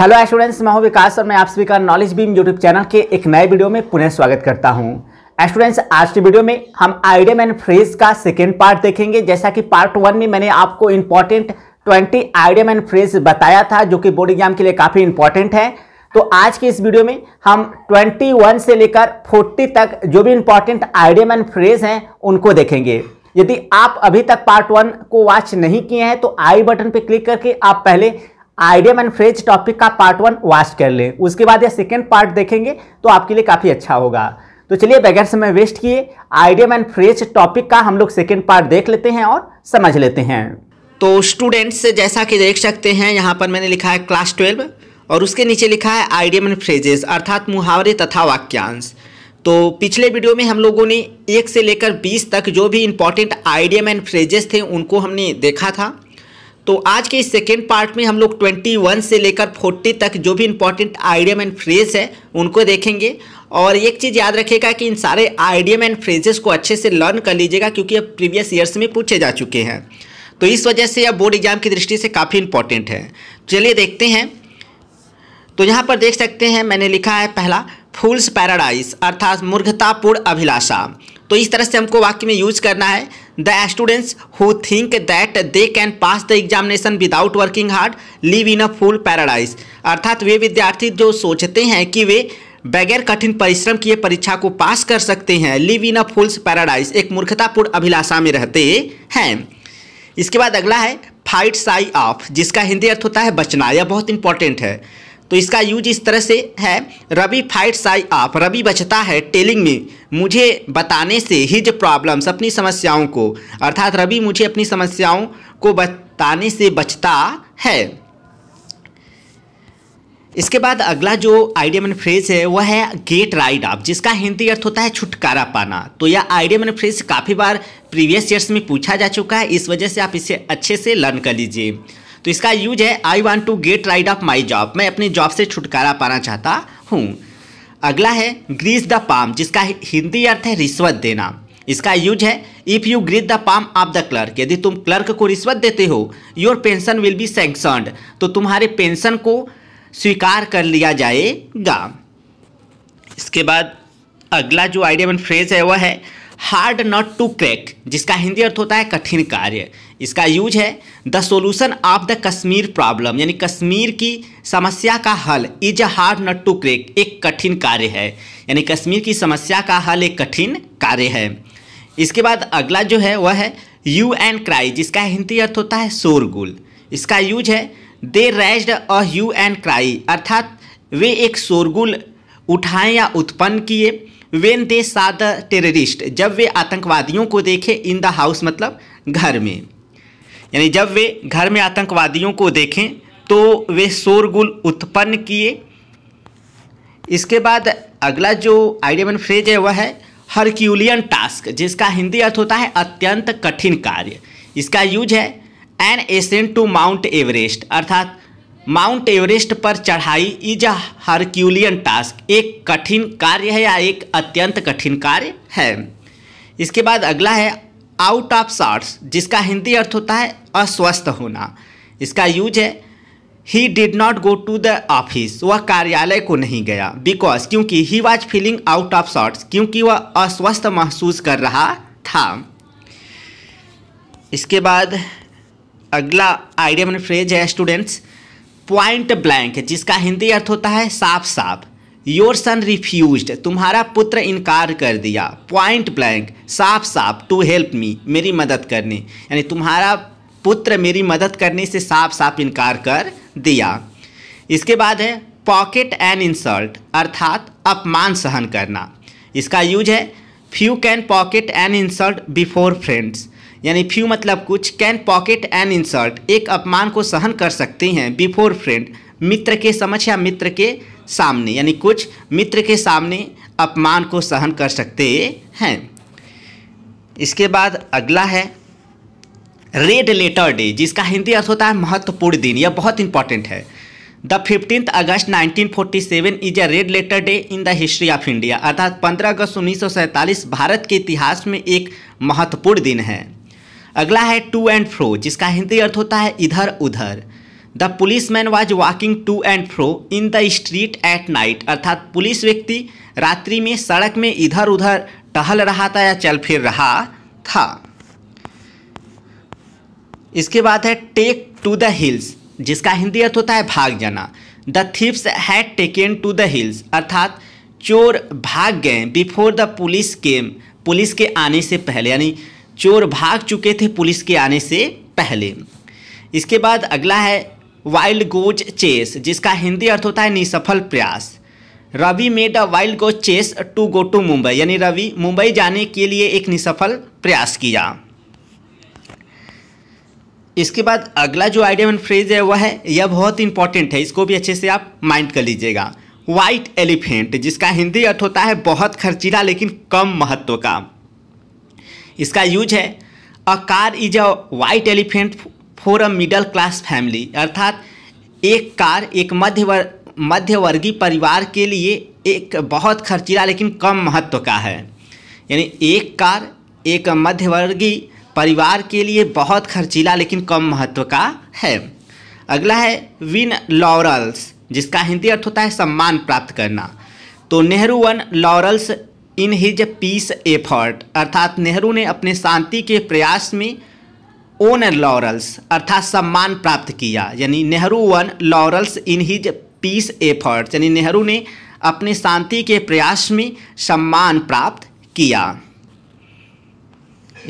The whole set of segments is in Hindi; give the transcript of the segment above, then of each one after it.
हेलो स्टूडेंट्स मैं हूं विकास और मैं आप सभी का नॉलेज बीम यूट्यूब चैनल के एक नए वीडियो में पुनः स्वागत करता हूं स्टूडेंट्स आज की वीडियो में हम आइडियम एंड फ्रेज का सेकेंड पार्ट देखेंगे जैसा कि पार्ट वन में मैंने आपको important twenty idiom and phrase बताया था जो कि बोर्ड एग्जाम के लिए काफ़ी इंपॉर्टेंट है तो आज के इस वीडियो में हम 21 से लेकर 40 तक जो भी इंपॉर्टेंट आइडियम एंड फ्रेज हैं उनको देखेंगे यदि आप अभी तक पार्ट वन को वॉच नहीं किए हैं तो आई बटन पर क्लिक करके आप पहले आइडियम एंड फ्रेज टॉपिक का पार्ट वन वास्ट कर लें उसके बाद यह सेकेंड पार्ट देखेंगे तो आपके लिए काफ़ी अच्छा होगा तो चलिए बगैर समय वेस्ट किए आइडियम एंड फ्रेज टॉपिक का हम लोग सेकेंड पार्ट देख लेते हैं और समझ लेते हैं तो स्टूडेंट्स जैसा कि देख सकते हैं यहाँ पर मैंने लिखा है क्लास ट्वेल्व और उसके नीचे लिखा है आइडियम एंड फ्रेजेस अर्थात मुहावरे तथा वाक्यांश तो पिछले वीडियो में हम लोगों ने एक से लेकर बीस तक जो भी इम्पॉर्टेंट आइडियम एंड फ्रेजेस थे उनको हमने देखा था तो आज के इस सेकेंड पार्ट में हम लोग 21 से लेकर 40 तक जो भी इंपॉर्टेंट आइडियम एंड फ्रेज है उनको देखेंगे और एक चीज़ याद रखिएगा कि इन सारे आइडियम एंड फ्रेजेस को अच्छे से लर्न कर लीजिएगा क्योंकि अब प्रीवियस ईयर्स में पूछे जा चुके हैं तो इस वजह से यह बोर्ड एग्जाम की दृष्टि से काफ़ी इंपॉर्टेंट है चलिए देखते हैं तो यहाँ पर देख सकते हैं मैंने लिखा है पहला फूल्स पैराडाइज अर्थात मूर्खतापूर्ण अभिलाषा तो इस तरह से हमको वाक्य में यूज करना है the students who think that they can pass the examination without working hard live in a fool paradise अर्थात वे विद्यार्थी जो सोचते हैं कि वे बगैर कठिन परिश्रम किए परीक्षा को पास कर सकते हैं लिव इन अ फुल्स पैराडाइज एक मूर्खतापूर्ण अभिलाषा में रहते हैं इसके बाद अगला है फाइट साई ऑफ जिसका हिंदी अर्थ होता है बचना यह बहुत इंपॉर्टेंट है तो इसका यूज इस तरह से है रवि फाइट्स आई आप रवि बचता है टेलिंग में मुझे बताने से हिज प्रॉब्लम्स अपनी समस्याओं को अर्थात रवि मुझे अपनी समस्याओं को बताने से बचता है इसके बाद अगला जो आइडियम एंड फ्रेज है वह है गेट राइड आप जिसका हिंदी अर्थ होता है छुटकारा पाना तो यह आइडियम एंड फ्रेज काफ़ी बार प्रीवियस ईयर्स में पूछा जा चुका है इस वजह से आप इसे अच्छे से लर्न कर लीजिए तो इसका यूज है I want to get rid of my job मैं अपनी जॉब से छुटकारा पाना चाहता हूँ अगला है ग्रीस द पाम जिसका हिंदी अर्थ है रिश्वत देना इसका यूज है if you grease the palm of the clerk यदि तुम क्लर्क को रिश्वत देते हो your pension will be sanctioned तो तुम्हारे पेंशन को स्वीकार कर लिया जाएगा इसके बाद अगला जो आइडिया फ्रेज है वह है हार्ड नॉट टू क्रैक जिसका हिंदी अर्थ होता है कठिन कार्य इसका यूज है the solution of the Kashmir problem यानी कश्मीर की समस्या का हल is a hard nut to crack एक कठिन कार्य है यानी कश्मीर की समस्या का हल एक कठिन कार्य है इसके बाद अगला जो है वह है यू एंड क्राई जिसका हिंदी अर्थ होता है शोरगुल इसका यूज है they raised a hue and cry अर्थात वे एक शोरगुल उठाएँ या उत्पन्न किए वेन दे सा द टेररिस्ट जब वे आतंकवादियों को देखे इन द हाउस मतलब घर में यानी जब वे घर में आतंकवादियों को देखें तो वे शोरगुल उत्पन्न किए इसके बाद अगला जो आइडियामन फ्रेज है वह है हरक्यूलियन टास्क जिसका हिंदी अर्थ होता है अत्यंत कठिन कार्य इसका यूज है an ascent to Mount Everest अर्थात माउंट एवरेस्ट पर चढ़ाई इज अ हरक्यूलियन टास्क एक कठिन कार्य है या एक अत्यंत कठिन कार्य है इसके बाद अगला है आउट ऑफ शॉर्ट्स जिसका हिंदी अर्थ होता है अस्वस्थ होना इसका यूज है he did not go to the office वह कार्यालय को नहीं गया बिकॉज क्योंकि he was feeling out of sorts क्योंकि वह अस्वस्थ महसूस कर रहा था इसके बाद अगला आइडिया मैंने फ्रेज है स्टूडेंट्स पॉइंट ब्लैंक जिसका हिंदी अर्थ होता है साफ साफ योर सन रिफ्यूज तुम्हारा पुत्र इनकार कर दिया पॉइंट ब्लैंक साफ साफ टू हेल्प मी मेरी मदद करने यानी तुम्हारा पुत्र मेरी मदद करने से साफ साफ इनकार कर दिया इसके बाद है पॉकेट एंड इंसल्ट अर्थात अपमान सहन करना इसका यूज है few can pocket and insult before friends यानी फ्यू मतलब कुछ कैन पॉकेट एंड इंसल्ट एक अपमान को सहन कर सकते हैं बिफोर फ्रेंड मित्र के समक्ष या मित्र के सामने यानी कुछ मित्र के सामने अपमान को सहन कर सकते हैं इसके बाद अगला है रेड लेटर डे जिसका हिंदी अर्थ होता है महत्वपूर्ण दिन यह बहुत इंपॉर्टेंट है the fifteenth August 1947 is a red letter day in the history of India अर्थात 15 अगस्त उन्नीस भारत के इतिहास में एक महत्वपूर्ण दिन है अगला है टू एंड फ्रो जिसका हिंदी अर्थ होता है इधर उधर the policeman was walking to and fro in the street at night अर्थात पुलिस व्यक्ति रात्रि में सड़क में इधर उधर टहल रहा था या चल फिर रहा था इसके बाद है टेक टू द हिल्स जिसका हिंदी अर्थ होता है भाग जाना the thieves had taken to the hills अर्थात चोर भाग गए before the police came police के आने से पहले यानी चोर भाग चुके थे पुलिस के आने से पहले इसके बाद अगला है वाइल्ड गोज चेस जिसका हिंदी अर्थ होता है निसफल प्रयास Ravi made a wild goose chase to go to Mumbai यानी रवि मुंबई जाने के लिए एक निसफल प्रयास किया इसके बाद अगला जो आइडिया एंड फ्रेज है वह है यह बहुत इंपॉर्टेंट है इसको भी अच्छे से आप माइंड कर लीजिएगा वाइट एलिफेंट जिसका हिंदी अर्थ होता है बहुत खर्चीला लेकिन कम महत्व का इसका यूज है a car is a white elephant for a middle class family अर्थात एक कार एक मध्य मध्यवर्गीय परिवार के लिए एक बहुत खर्चीला लेकिन कम महत्व का है यानी एक कार एक मध्यवर्गीय परिवार के लिए बहुत खर्चीला लेकिन कम महत्व का है अगला है विन लॉरल्स जिसका हिंदी अर्थ होता है सम्मान प्राप्त करना तो Nehru won laurels in his peace effort अर्थात नेहरू ने अपने शांति के प्रयास में ओन लॉरल्स अर्थात सम्मान प्राप्त किया यानी Nehru won laurels in his peace effort यानी नेहरू ने अपने शांति के प्रयास में सम्मान प्राप्त किया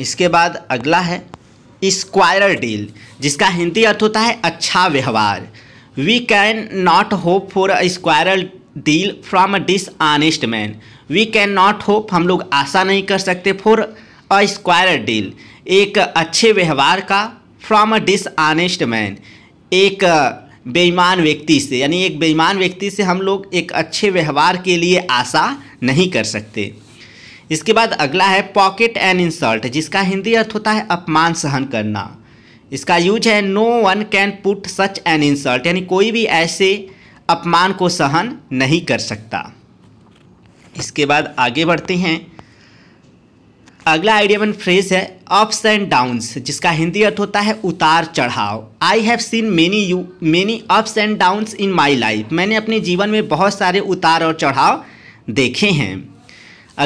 इसके बाद अगला है स्क्वायर डील जिसका हिंदी अर्थ होता है अच्छा व्यवहार we can not hope for a square deal from a dishonest man we can not hope हम लोग आशा नहीं कर सकते फॉर अ स्क्वायर डील एक अच्छे व्यवहार का फ्रॉम अ डिसऑनेस्ट मैन एक बेईमान व्यक्ति से यानी एक बेईमान व्यक्ति से हम लोग एक अच्छे व्यवहार के लिए आशा नहीं कर सकते इसके बाद अगला है पॉकेट एंड इंसल्ट जिसका हिंदी अर्थ होता है अपमान सहन करना इसका यूज है no one can put such an insult यानी कोई भी ऐसे अपमान को सहन नहीं कर सकता इसके बाद आगे बढ़ते हैं अगला आइडिया वन फ्रेज है अप्स एंड डाउन्स जिसका हिंदी अर्थ होता है उतार चढ़ाव I have seen many you many ups and downs in my life मैंने अपने जीवन में बहुत सारे उतार और चढ़ाव देखे हैं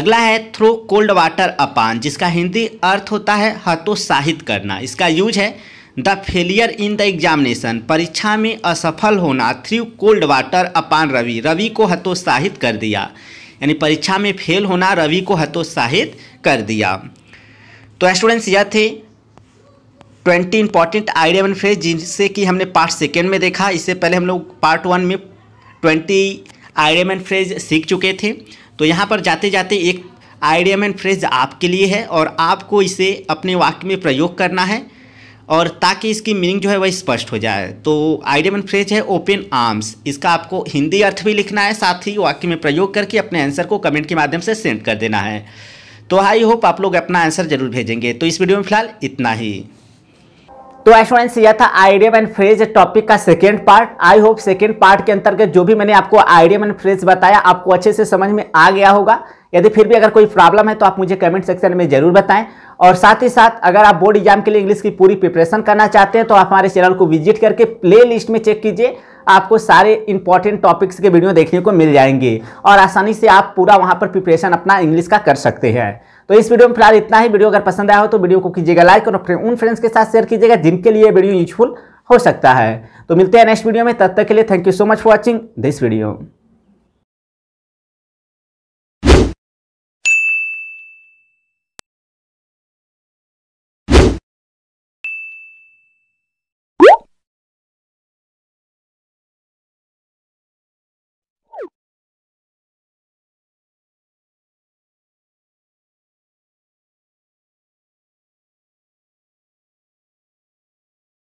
अगला है थ्रो कोल्ड वाटर अपान जिसका हिंदी अर्थ होता है हतोत्साहित करना इसका यूज है the failure in the examination परीक्षा में असफल होना threw cold water upon Ravi Ravi को हतोत्साहित कर दिया यानी परीक्षा में फेल होना रवि को हतोत्साहित कर दिया तो स्टूडेंट्स यह थे twenty important idiom and phrase जिनसे कि हमने पार्ट सेकेंड में देखा इससे पहले हम लोग पार्ट वन में ट्वेंटी आइडिया एंड फ्रेज सीख चुके थे तो यहाँ पर जाते जाते एक आइडिया एंड फ्रेज आपके लिए है और आपको इसे अपने वाक्य में प्रयोग करना है और ताकि इसकी मीनिंग जो है वह स्पष्ट हो जाए तो आइडिया में फ्रेज है ओपन आर्म्स इसका आपको हिंदी अर्थ भी लिखना है साथ ही वाक्य में प्रयोग करके अपने आंसर को कमेंट के माध्यम से सेंड कर देना है तो आई होप आप लोग अपना आंसर जरूर भेजेंगे तो इस वीडियो में फिलहाल इतना ही तो एश्योरेंस यह था आइडियम एंड फ्रेज टॉपिक का second part I hope second part के अंतर्गत जो भी मैंने आपको आइडियम एंड फ्रेज बताया आपको अच्छे से समझ में आ गया होगा यदि फिर भी अगर कोई प्रॉब्लम है तो आप मुझे कमेंट सेक्शन में जरूर बताएं और साथ ही साथ अगर आप बोर्ड एग्जाम के लिए इंग्लिश की पूरी प्रिपरेशन करना चाहते हैं तो आप हमारे चैनल को विजिट करके प्ले लिस्ट में चेक कीजिए आपको सारे इंपॉर्टेंट टॉपिक्स के वीडियो देखने को मिल जाएंगे और आसानी से आप पूरा वहाँ पर प्रिपरेशन अपना इंग्लिश का कर सकते हैं तो इस वीडियो में फिलहाल इतना ही वीडियो अगर पसंद आया हो तो वीडियो को कीजिएगा लाइक और अपने उन फ्रेंड्स के साथ शेयर कीजिएगा जिनके लिए वीडियो यूजफुल हो सकता है तो मिलते हैं नेक्स्ट वीडियो में तब तक के लिए thank you so much for watching this video